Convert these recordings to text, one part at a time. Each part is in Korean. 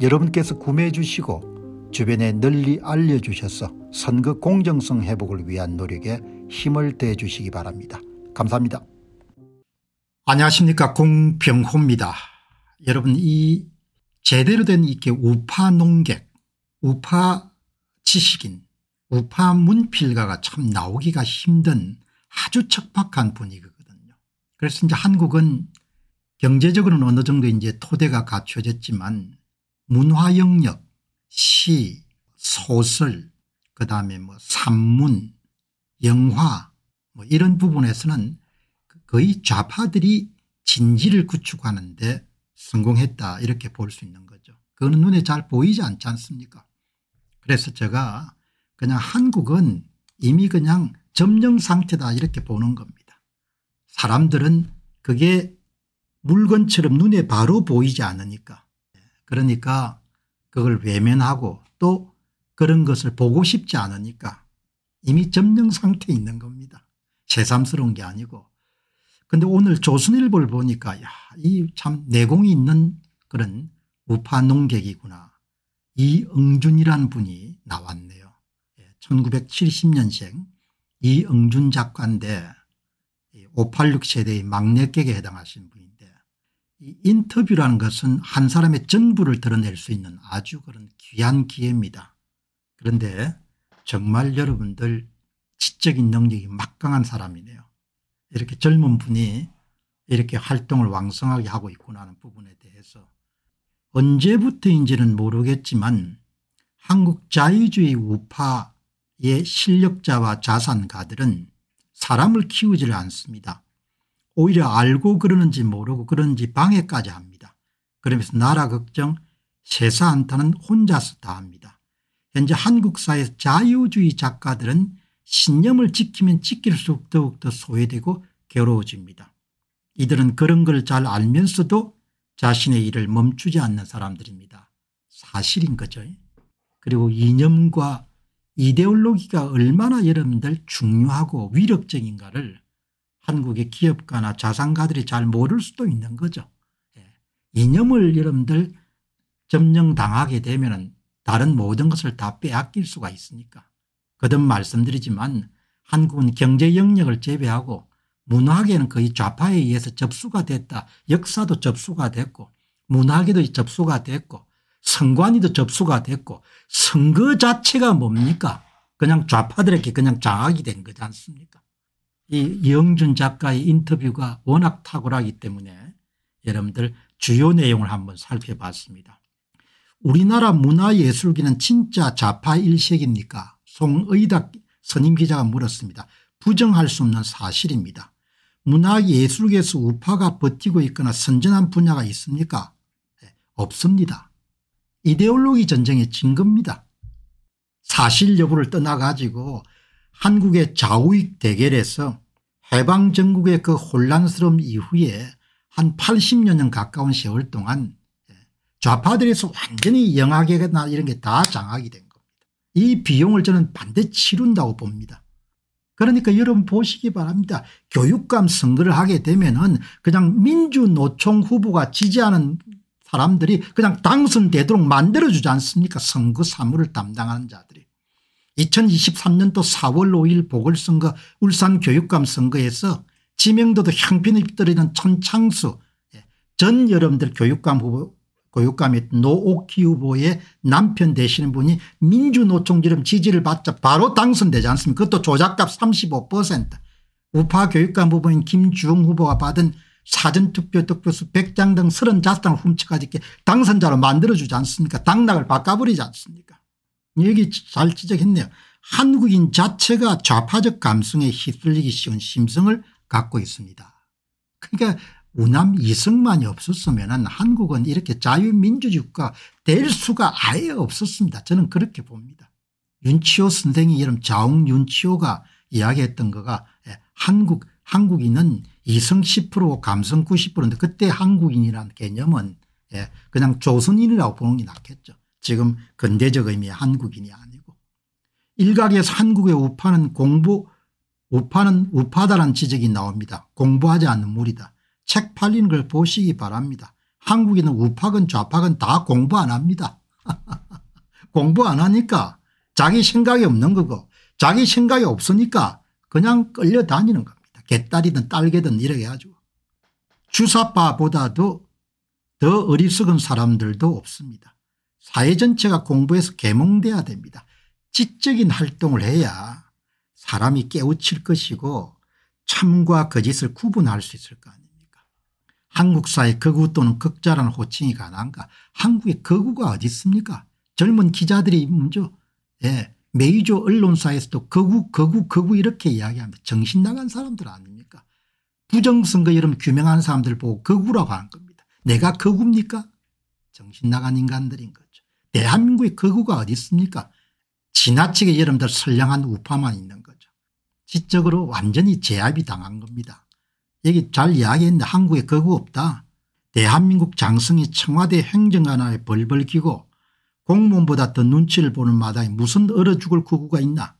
여러분께서 구매해 주시고 주변에 널리 알려주셔서 선거 공정성 회복을 위한 노력에 힘을 대 주시기 바랍니다. 감사합니다. 안녕하십니까 공병호입니다. 여러분 이 제대로 된 이게 우파 농객 우파 지식인 우파 문필가가 참 나오기가 힘든 아주 척박한 분위기거든요. 그래서 이제 한국은 경제적으로는 어느 정도 이제 토대가 갖춰졌지만 문화 영역 시 소설 그다음에 뭐 산문 영화 뭐 이런 부분에서는 거의 좌파들이 진지를 구축하는데 성공했다 이렇게 볼 수 있는 거죠. 그거는 눈에 잘 보이지 않지 않습니까 그래서 제가 그냥 한국은 이미 그냥 점령 상태다 이렇게 보는 겁니다. 사람들은 그게 물건처럼 눈에 바로 보이지 않으니까 그러니까 그걸 외면하고 또 그런 것을 보고 싶지 않으니까 이미 점령 상태에 있는 겁니다. 새삼스러운 게 아니고. 근데 오늘 조선일보를 보니까 야이 참 내공이 있는 그런 우파 농객이구나. 이응준이란 분이 나왔네요. 1970년생 예, 이응준 작가인데 586 세대의 막내객에 해당하신 분이 이 인터뷰라는 것은 한 사람의 전부를 드러낼 수 있는 아주 그런 귀한 기회입니다. 그런데 정말 여러분들 지적인 능력이 막강한 사람이네요. 이렇게 젊은 분이 이렇게 활동을 왕성하게 하고 있구나 하는 부분에 대해서 언제부터인지는 모르겠지만 한국 자유주의 우파의 실력자와 자산가들은 사람을 키우지를 않습니다. 오히려 알고 그러는지 모르고 그런지 방해까지 합니다. 그러면서 나라 걱정, 세사 안타는 혼자서 다 합니다. 현재 한국 사회 자유주의 작가들은 신념을 지키면 지킬수록 더욱더 소외되고 괴로워집니다. 이들은 그런 걸 잘 알면서도 자신의 일을 멈추지 않는 사람들입니다. 사실인 거죠. 그리고 이념과 이데올로기가 얼마나 여러분들 중요하고 위력적인가를 한국의 기업가나 자산가들이 잘 모를 수도 있는 거죠. 예. 이념을 여러분들 점령당하게 되면 다른 모든 것을 다 빼앗길 수가 있으니까. 거듭 말씀드리지만 한국은 경제 영역을 제외하고 문화계는 거의 좌파에 의해서 접수가 됐다. 역사도 접수가 됐고 문화계도 접수가 됐고 선관위도 접수가 됐고 선거 자체가 뭡니까 그냥 좌파들에게 그냥 장악이 된 거지 않습니까 이 이영준 작가의 인터뷰가 워낙 탁월하기 때문에 여러분들 주요 내용을 한번 살펴봤습니다. 우리나라 문화예술계는 진짜 좌파 일색입니까? 송의덕 선임 기자가 물었습니다. 부정할 수 없는 사실입니다. 문화예술계에서 우파가 버티고 있거나 선전한 분야가 있습니까? 예, 없습니다. 이데올로기 전쟁의 증거입니다. 사실 여부를 떠나가지고 한국의 좌우익 대결에서 해방전국의 그 혼란스러움 이후에 한 80여년 가까운 세월 동안 예, 좌파들에서 완전히 영악이나 이런 게 다 장악이 된 겁니다. 이 비용을 저는 반대 치룬다고 봅니다. 그러니까 여러분 보시기 바랍니다. 교육감 선거를 하게 되면 은 그냥 민주노총 후보가 지지하는 사람들이 그냥 당선되도록 만들어주지 않습니까 선거 사무를 담당하는 자들이. 2023년도 4월 5일 보궐선거 울산교육감 선거에서 지명도도 향편이 떨어지는 천창수 예, 전 여러분들 교육감 후보 교육감이 노오키 후보의 남편 되시는 분이 민주노총지름 지지를 받자 바로 당선되지 않습니까 그것도 조작값 35% 우파 교육감 후보인 김주웅 후보가 받은 사전투표 득표수 100장 등3자장을 훔쳐가지고 당선자로 만들어주지 않습니까 당락을 바꿔버리지 않습니까 여기 잘 지적했네요. 한국인 자체가 좌파적 감성에 휩쓸리기 쉬운 심성을 갖고 있습니다. 그러니까 우남 이성만이 없었으면 한국은 이렇게 자유민주주의가 될 수가 아예 없었습니다. 저는 그렇게 봅니다. 윤치호 선생이 이름 자웅 윤치호가 이야기했던 거가 예, 한국 한국인은 이성 10% 감성 90%인데 그때 한국인이라는 개념은 예, 그냥 조선인이라고 보는 게 낫겠죠. 지금 근대적 의미의 한국인이 아니고 일각에서 한국의 우파는 공부 우파는 우파다란 지적이 나옵니다. 공부하지 않는 무리다. 책 팔리는 걸 보시기 바랍니다. 한국인은 우파건 좌파건 다 공부 안 합니다. 공부 안 하니까 자기 생각이 없는 거고 자기 생각이 없으니까 그냥 끌려다니는 겁니다. 개딸이든 딸개든 이렇게 해가 주사파보다도 더 어리석은 사람들도 없습니다. 사회 전체가 공부해서 개몽돼야 됩니다. 지적인 활동을 해야 사람이 깨우칠 것이고 참과 거짓을 구분할 수 있을 거 아닙니까 한국 사회 거구 또는 극자라는 호칭이 가능한가 한국에 거구가 어디 있습니까 젊은 기자들이 먼저 예, 메이저 언론사에서도 거구 거구 거구 이렇게 이야기합니다. 정신 나간 사람들 아닙니까 부정선거 이름 규명한 사람들 보고 거구라고 하는 겁니다. 내가 거구입니까 정신 나간 인간들인 거죠. 대한민국의 거구가 어디 있습니까 지나치게 여러분들 선량한 우파만 있는 거죠. 지적으로 완전히 제압이 당한 겁니다. 여기 잘 이야기했는데 한국에 거구 없다. 대한민국 장성이 청와대 행정관에 벌벌 기고 공무원보다 더 눈치를 보는 마당에 무슨 얼어 죽을 거구가 있나.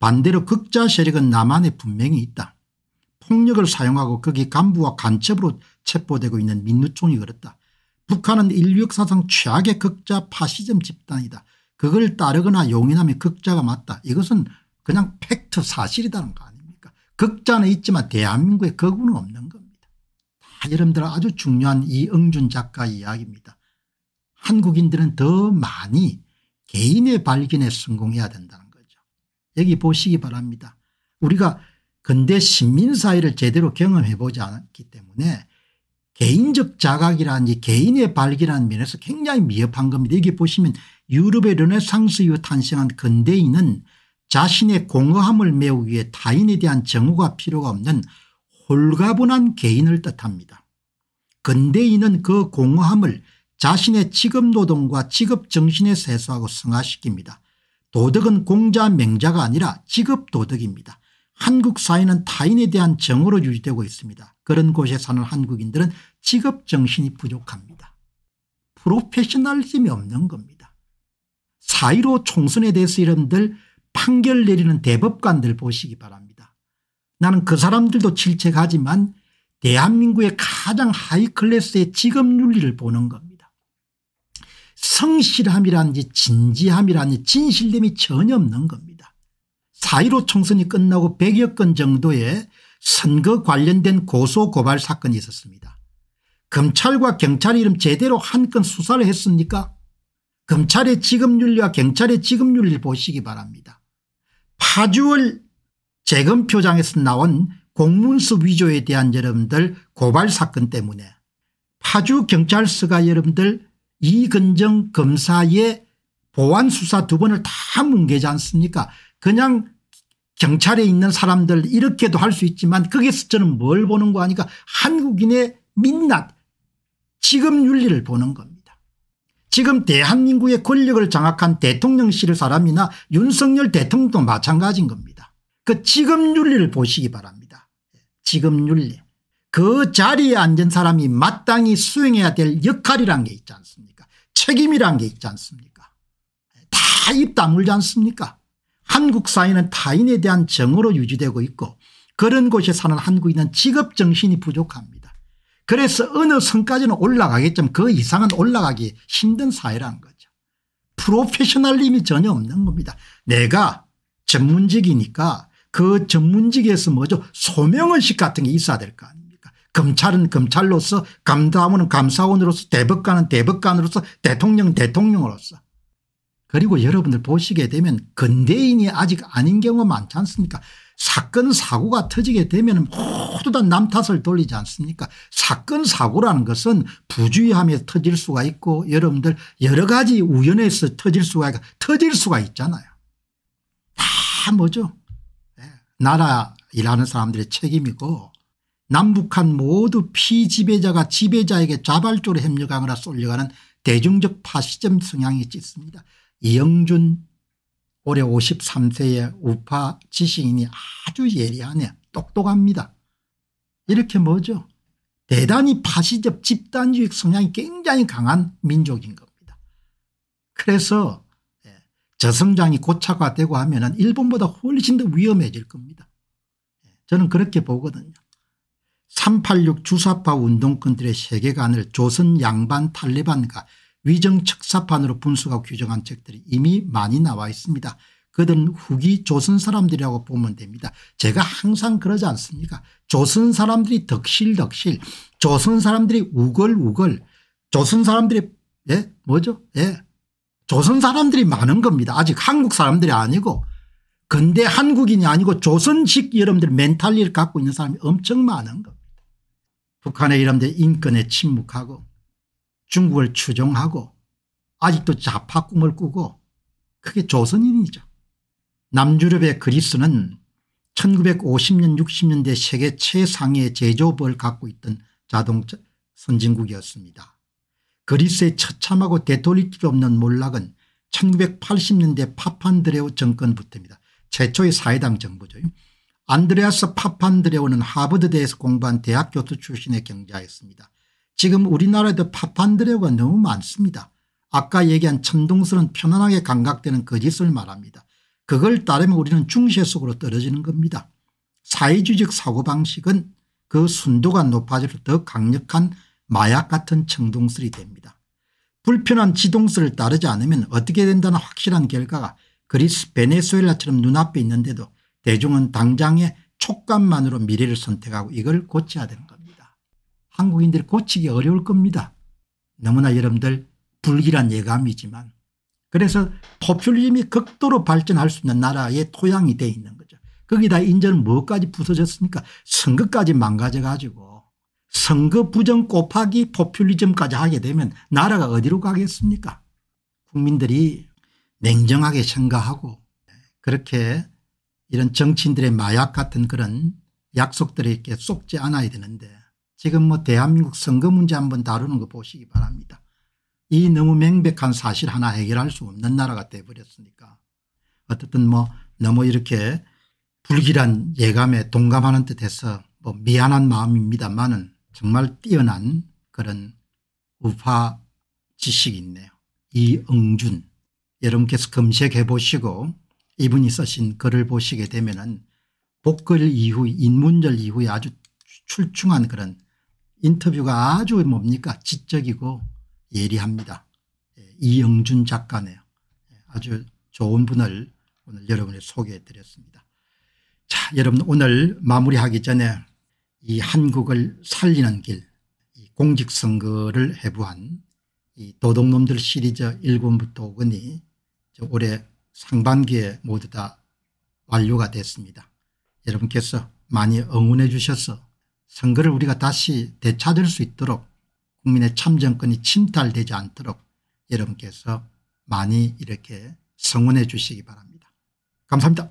반대로 극자 세력은 남한에 분명히 있다. 폭력을 사용하고 거기 간부와 간첩으로 체포되고 있는 민노총이 그렇다. 북한은 인류역사상 최악의 극자 파시즘 집단이다. 그걸 따르거나 용인하면 극자가 맞다. 이것은 그냥 팩트 사실이라는 거 아닙니까 극자는 있지만 대한민국에거우는 없는 겁니다. 다 여러분들 아주 중요한 이응준 작가 이야기입니다. 한국인들은 더 많이 개인의 발견에 성공해야 된다는 거죠. 여기 보시기 바랍니다. 우리가 근대 신민사회를 제대로 경험해보지 않았기 때문에 개인적 자각이라는 이 개인의 발견한 면에서 굉장히 미흡한 겁니다. 이게 보시면 유럽의 르네상스 이후 탄생한 근대인은 자신의 공허함을 메우기 위해 타인에 대한 정오가 필요가 없는 홀가분한 개인을 뜻합니다. 근대인은 그 공허함을 자신의 직업노동과 직업정신에서 해소하고 승화시킵니다. 도덕은 공자 맹자가 아니라 직업도덕입니다. 한국 사회는 타인에 대한 정오로 유지되고 있습니다. 그런 곳에 사는 한국인들은 직업정신이 부족합니다. 프로페셔널심이 없는 겁니다. 4.15 총선에 대해서 여러분들 판결 내리는 대법관들 보시기 바랍니다. 나는 그 사람들도 질책하지만 대한민국의 가장 하이클래스의 직업윤리를 보는 겁니다. 성실함이란지 진지함이란지 진실됨이 전혀 없는 겁니다. 4.15 총선이 끝나고 100여 건 정도의 선거 관련된 고소고발 사건이 있었습니다. 검찰과 경찰이 름 제대로 한 건 수사를 했습니까 검찰의 지급윤리와 경찰의 지급윤리를 보시기 바랍니다. 파주월 재검표장에서 나온 공문서 위조에 대한 여러분들 고발 사건 때문에 파주경찰서가 여러분들 이근정 검사의 보안수사두 번을 다 뭉개지 않습니까 그냥 경찰에 있는 사람들 이렇게도 할 수 있지만 거기서 저는 뭘 보는 거 아니까 한국인의 민낯 지금 윤리를 보는 겁니다. 지금 대한민국의 권력을 장악한 대통령실 사람이나 윤석열 대통령도 마찬가지인 겁니다. 그 지금 윤리를 보시기 바랍니다. 지금 윤리. 그 자리에 앉은 사람이 마땅히 수행해야 될 역할이란 게 있지 않습니까 책임이란 게 있지 않습니까 다 입 다물지 않습니까 한국 사회는 타인에 대한 정으로 유지되고 있고 그런 곳에 사는 한국인은 직업정신이 부족합니다. 그래서 어느 선까지는 올라가겠지만 그 이상은 올라가기 힘든 사회라는 거죠. 프로페셔널님이 전혀 없는 겁니다. 내가 전문직이니까 그 전문직에서 뭐죠 소명의식 같은 게 있어야 될 거 아닙니까 검찰은 검찰로서 감사원은 감사원으로서 대법관은 대법관으로서 대통령 은 대통령으로서 그리고 여러분들 보시게 되면 근대인이 아직 아닌 경우가 많지 않습니까 사건 사고가 터지게 되면 모두 다남 탓을 돌리지 않습니까 사건 사고라는 것은 부주의함에 터질 수가 있고 여러분들 여러 가지 우연에서 터질 수가 있고 터질 수가 있잖아요 다 뭐죠 예, 나라 일하는 사람들의 책임이고 남북한 모두 피지배자가 지배자에게 자발적으로 협력하거나 쏠려가는 대중적 파시즘 성향이 있습니다. 이영준 올해 53세의 우파 지식인이 아주 예리하네 똑똑합니다. 이렇게 뭐죠 대단히 파시적 집단주의 성향이 굉장히 강한 민족인 겁니다. 그래서 예, 저성장이 고착화되고 하면 일본보다 훨씬 더 위험해질 겁니다. 예, 저는 그렇게 보거든요. 386 주사파 운동권들의 세계관을 조선 양반 탈레반과 위정척사판으로 분수가 규정한 책들이 이미 많이 나와 있습니다. 그들은 후기 조선 사람들이라고 보면 됩니다. 제가 항상 그러지 않습니까 조선 사람들이 덕실덕실 조선 사람들이 우글우글 조선 사람들이 예 뭐죠 예 조선 사람들이 많은 겁니다. 아직 한국 사람들이 아니고 근대 한국인이 아니고 조선식 여러분들 멘탈리를 갖고 있는 사람이 엄청 많은 겁니다. 북한의 이름들 인권에 침묵하고 중국을 추종하고 아직도 자파 꿈을 꾸고 그게 조선인이죠. 남유럽의 그리스는 1950년 60년대 세계 최상의 제조업을 갖고 있던 자동차 선진국이었습니다. 그리스의 처참하고 되돌릴기도 없는 몰락은 1980년대 파판드레오 정권부터입니다. 최초의 사회당 정부죠. 안드레아스 파판드레오는 하버드대에서 공부한 대학 교수 출신의 경자였습니다. 지금 우리나라에도 파판드레오가 너무 많습니다. 아까 얘기한 천동설은 편안하게 감각되는 거짓을 말합니다. 그걸 따르면 우리는 중세 속으로 떨어지는 겁니다. 사회주의적 사고방식은 그 순도가 높아질수록 더 강력한 마약 같은 청동설이 됩니다. 불편한 지동설을 따르지 않으면 어떻게 된다는 확실한 결과가 그리스 베네수엘라처럼 눈앞에 있는데도 대중은 당장의 촉감만으로 미래를 선택하고 이걸 고쳐야 되는 겁니다. 한국인들이 고치기 어려울 겁니다. 너무나 여러분들 불길한 예감이지만 그래서 포퓰리즘이 극도로 발전할 수 있는 나라의 토양이 돼 있는 거죠. 거기다 인제는 뭐까지 부서졌습니까 선거까지 망가져가지고 선거 부정 곱하기 포퓰리즘까지 하게 되면 나라가 어디로 가겠습니까 국민들이 냉정하게 생각하고 그렇게 이런 정치인들의 마약 같은 그런 약속들에 게 속지 않아야 되는데 지금 뭐 대한민국 선거 문제 한번 다루는 거 보시기 바랍니다. 이 너무 명백한 사실 하나 해결할 수 없는 나라가 돼버렸으니까 어쨌든 뭐 너무 이렇게 불길한 예감에 동감하는 듯해서 뭐 미안한 마음입니다만은 정말 뛰어난 그런 우파 지식이 있네요. 이응준 여러분께서 검색해 보시고 이분이 쓰신 글을 보시게 되면 은 복글 이후 인문절 이후에 아주 출중한 그런 인터뷰가 아주 뭡니까 지적이고 예리합니다. 예, 이영준 작가네요. 예, 아주 좋은 분을 오늘 여러분에 소개해 드렸습니다. 자 여러분 오늘 마무리하기 전에 이 한국을 살리는 길 공직선거를 해부한 이 도둑놈들 시리즈 1권부터 5권이 올해 상반기에 모두 다 완료가 됐습니다. 여러분께서 많이 응원해 주셔서 선거를 우리가 다시 되찾을 수 있도록 국민의 참정권이 침탈되지 않도록 여러분께서 많이 이렇게 성원해 주시기 바랍니다. 감사합니다.